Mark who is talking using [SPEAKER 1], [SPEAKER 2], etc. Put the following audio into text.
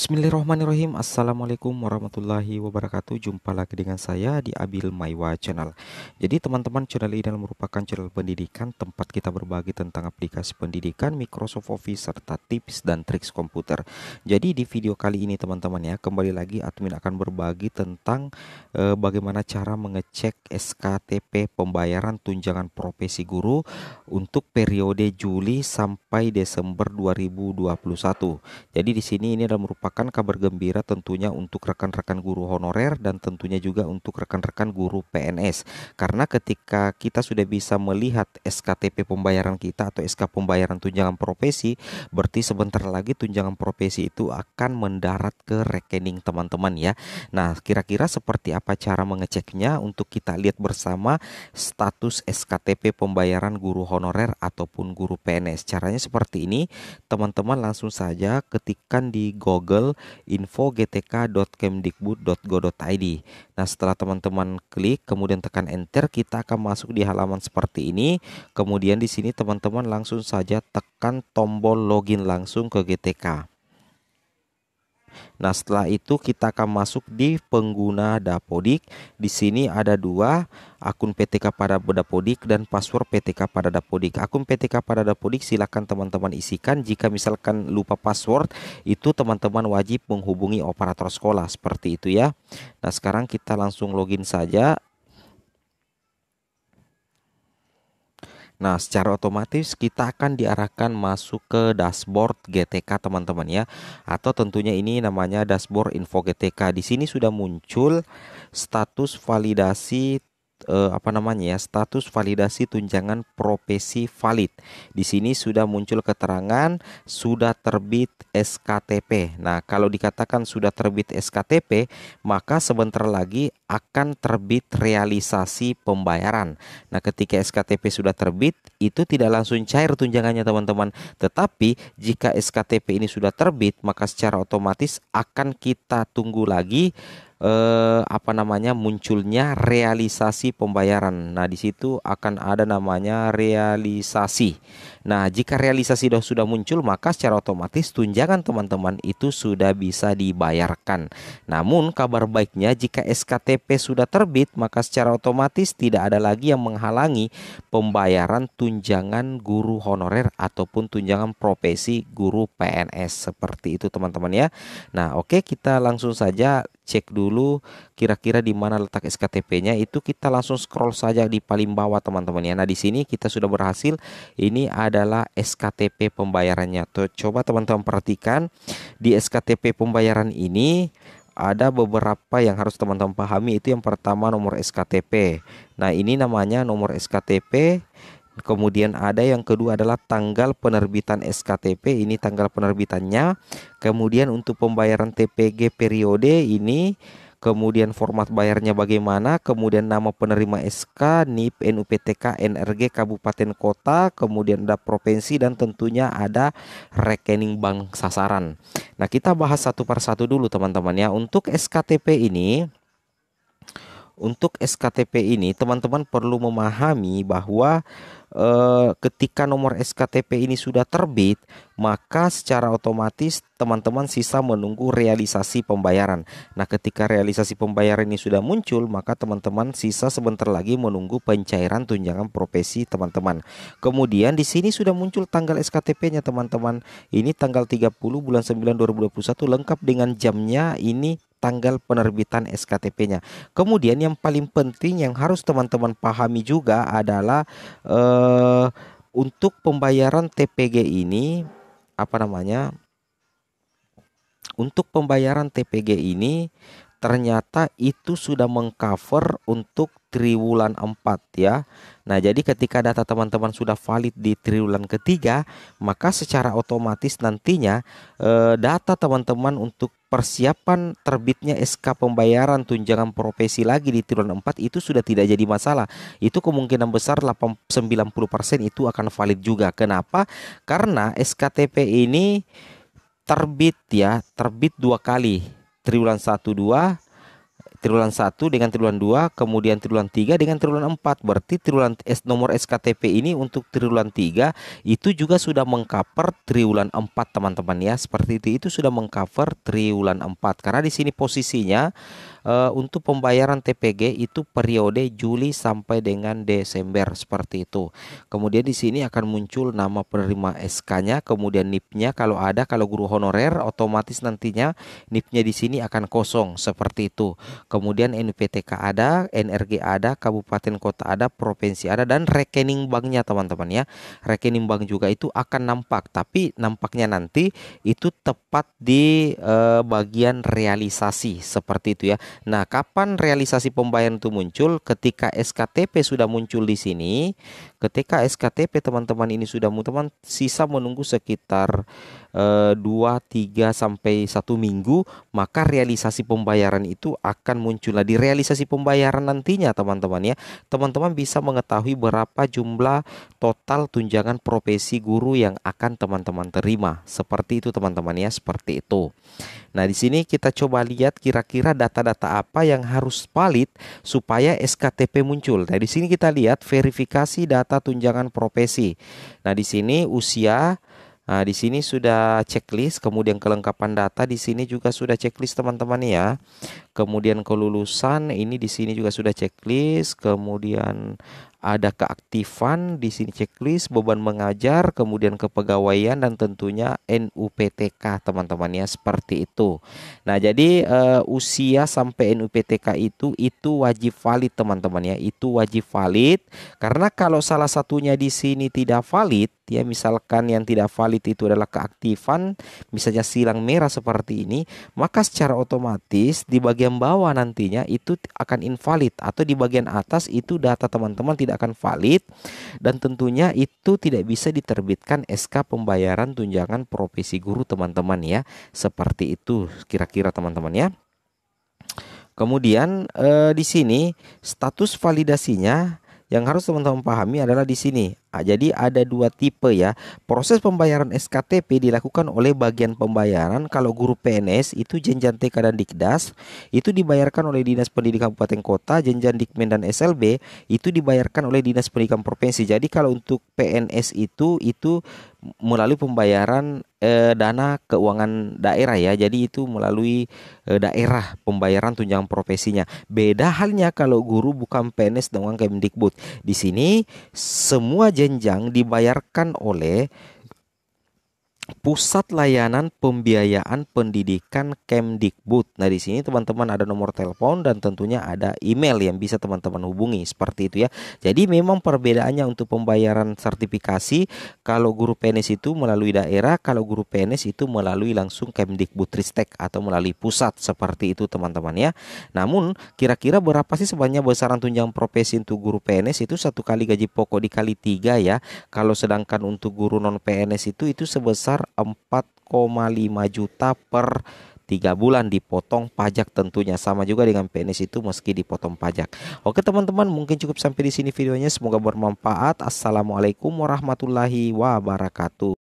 [SPEAKER 1] Bismillahirrahmanirrahim Assalamualaikum warahmatullahi wabarakatuh Jumpa lagi dengan saya di Abil Maiwa Channel Jadi teman-teman channel ini merupakan channel pendidikan Tempat kita berbagi tentang aplikasi pendidikan Microsoft Office serta tips dan triks komputer Jadi di video kali ini teman-teman ya Kembali lagi admin akan berbagi tentang e, Bagaimana cara mengecek SKTP pembayaran tunjangan profesi guru Untuk periode Juli sampai Desember 2021 Jadi di sini ini adalah merupakan merupakan kabar gembira tentunya untuk rekan-rekan guru honorer dan tentunya juga untuk rekan-rekan guru PNS. Karena ketika kita sudah bisa melihat SKTP pembayaran kita atau SK pembayaran tunjangan profesi, berarti sebentar lagi tunjangan profesi itu akan mendarat ke rekening teman-teman ya. Nah, kira-kira seperti apa cara mengeceknya untuk kita lihat bersama status SKTP pembayaran guru honorer ataupun guru PNS. Caranya seperti ini, teman-teman langsung saja ketikkan di Google Google info.gtk.kemdikbud.go.id. Nah, setelah teman-teman klik kemudian tekan enter, kita akan masuk di halaman seperti ini. Kemudian di sini teman-teman langsung saja tekan tombol login langsung ke GTK. Nah, setelah itu kita akan masuk di pengguna Dapodik. Di sini ada dua akun PTK pada Dapodik dan password PTK pada Dapodik. Akun PTK pada Dapodik silakan teman-teman isikan. Jika misalkan lupa password, itu teman-teman wajib menghubungi operator sekolah seperti itu ya. Nah, sekarang kita langsung login saja Nah, secara otomatis kita akan diarahkan masuk ke dashboard GTK teman-teman ya. Atau tentunya ini namanya dashboard info GTK. Di sini sudah muncul status validasi eh, apa namanya ya status validasi tunjangan profesi valid. Di sini sudah muncul keterangan sudah terbit SKTP. Nah, kalau dikatakan sudah terbit SKTP, maka sebentar lagi akan terbit realisasi pembayaran. Nah, ketika SKTP sudah terbit, itu tidak langsung cair tunjangannya teman-teman. Tetapi jika SKTP ini sudah terbit, maka secara otomatis akan kita tunggu lagi eh, apa namanya munculnya realisasi pembayaran. Nah, di situ akan ada namanya realisasi. Nah, jika realisasi sudah, sudah muncul, maka secara otomatis tunjangan teman-teman itu sudah bisa dibayarkan. Namun, kabar baiknya jika SKTP sudah terbit, maka secara otomatis tidak ada lagi yang menghalangi pembayaran tunjangan guru honorer ataupun tunjangan profesi guru PNS seperti itu teman-teman ya. Nah, oke kita langsung saja cek dulu kira-kira di mana letak SKTP-nya itu kita langsung scroll saja di paling bawah teman-teman ya. Nah, di sini kita sudah berhasil ini adalah SKTP pembayarannya. Tuh, coba teman-teman perhatikan di SKTP pembayaran ini ada beberapa yang harus teman-teman pahami itu yang pertama nomor SKTP. Nah, ini namanya nomor SKTP Kemudian ada yang kedua adalah tanggal penerbitan SKTP ini tanggal penerbitannya. Kemudian untuk pembayaran TPG periode ini kemudian format bayarnya bagaimana, kemudian nama penerima SK, NIP, NUPTK, NRG, kabupaten kota, kemudian ada provinsi dan tentunya ada rekening bank sasaran. Nah, kita bahas satu per satu dulu teman-teman ya. Untuk SKTP ini untuk SKTP ini teman-teman perlu memahami bahwa eh, ketika nomor SKTP ini sudah terbit, maka secara otomatis teman-teman sisa menunggu realisasi pembayaran. Nah, ketika realisasi pembayaran ini sudah muncul, maka teman-teman sisa sebentar lagi menunggu pencairan tunjangan profesi teman-teman. Kemudian di sini sudah muncul tanggal SKTP-nya teman-teman. Ini tanggal 30 bulan 9 2021 lengkap dengan jamnya ini tanggal penerbitan SKTP-nya. Kemudian yang paling penting yang harus teman-teman pahami juga adalah eh, untuk pembayaran TPG ini apa namanya? Untuk pembayaran TPG ini ternyata itu sudah mengcover untuk triwulan 4 ya. Nah, jadi ketika data teman-teman sudah valid di triwulan ketiga, maka secara otomatis nantinya eh, data teman-teman untuk persiapan terbitnya SK pembayaran tunjangan profesi lagi di triwulan 4 itu sudah tidak jadi masalah. Itu kemungkinan besar 90% itu akan valid juga. Kenapa? Karena SKTP ini terbit ya, terbit dua kali. Triwulan 1 2 triwulan 1 dengan triwulan 2, kemudian triwulan 3 dengan triwulan 4. Berarti triwulan S nomor SKTP ini untuk triwulan 3 itu juga sudah mengcover triwulan 4 teman-teman ya. Seperti itu itu sudah mengcover triwulan 4 karena di sini posisinya uh, untuk pembayaran TPG itu periode Juli sampai dengan Desember seperti itu. Kemudian di sini akan muncul nama penerima SK-nya, kemudian NIP-nya kalau ada kalau guru honorer otomatis nantinya NIP-nya di sini akan kosong seperti itu kemudian NPTK ada, NRG ada, kabupaten kota ada, provinsi ada dan rekening banknya teman-teman ya. Rekening bank juga itu akan nampak, tapi nampaknya nanti itu tepat di eh, bagian realisasi seperti itu ya. Nah, kapan realisasi pembayaran itu muncul? Ketika SKTP sudah muncul di sini, Ketika SKTP teman-teman ini sudah teman sisa menunggu sekitar eh, dua 2 3 sampai 1 minggu, maka realisasi pembayaran itu akan muncul. Nah, di realisasi pembayaran nantinya teman-teman ya, teman-teman bisa mengetahui berapa jumlah total tunjangan profesi guru yang akan teman-teman terima. Seperti itu teman-teman ya, seperti itu. Nah, di sini kita coba lihat kira-kira data-data apa yang harus valid supaya SKTP muncul. Nah, di sini kita lihat verifikasi data tunjangan profesi. Nah, di sini usia Nah, di sini sudah checklist, kemudian kelengkapan data di sini juga sudah checklist teman-teman ya. Kemudian kelulusan ini di sini juga sudah checklist, kemudian ada keaktifan di sini checklist beban mengajar kemudian kepegawaian dan tentunya NUPTK teman-teman ya seperti itu. Nah, jadi uh, usia sampai NUPTK itu itu wajib valid teman-teman ya. Itu wajib valid karena kalau salah satunya di sini tidak valid ya misalkan yang tidak valid itu adalah keaktifan misalnya silang merah seperti ini maka secara otomatis di bagian bawah nantinya itu akan invalid atau di bagian atas itu data teman-teman tidak akan valid dan tentunya itu tidak bisa diterbitkan SK pembayaran tunjangan profesi guru teman-teman ya seperti itu kira-kira teman-teman ya Kemudian eh, di sini status validasinya yang harus teman-teman pahami adalah di sini jadi ada dua tipe ya. Proses pembayaran SKTP dilakukan oleh bagian pembayaran kalau guru PNS itu jenjang TK dan Dikdas itu dibayarkan oleh Dinas Pendidikan Kabupaten Kota, jenjang Dikmen dan SLB itu dibayarkan oleh Dinas Pendidikan Provinsi. Jadi kalau untuk PNS itu itu melalui pembayaran eh, dana keuangan daerah ya. Jadi itu melalui eh, daerah pembayaran tunjangan profesinya. Beda halnya kalau guru bukan PNS dengan Kemdikbud. Di sini semua Jenjang dibayarkan oleh Pusat Layanan Pembiayaan Pendidikan Kemdikbud. Nah, di sini teman-teman ada nomor telepon dan tentunya ada email yang bisa teman-teman hubungi seperti itu ya. Jadi memang perbedaannya untuk pembayaran sertifikasi kalau guru PNS itu melalui daerah, kalau guru PNS itu melalui langsung Kemdikbudristek atau melalui pusat seperti itu teman-teman ya. Namun kira-kira berapa sih sebenarnya besaran tunjangan profesi untuk guru PNS itu satu kali gaji pokok dikali tiga ya. Kalau sedangkan untuk guru non PNS itu itu sebesar sekitar 4,5 juta per tiga bulan dipotong pajak tentunya sama juga dengan PNS itu meski dipotong pajak. Oke teman-teman mungkin cukup sampai di sini videonya semoga bermanfaat. Assalamualaikum warahmatullahi wabarakatuh.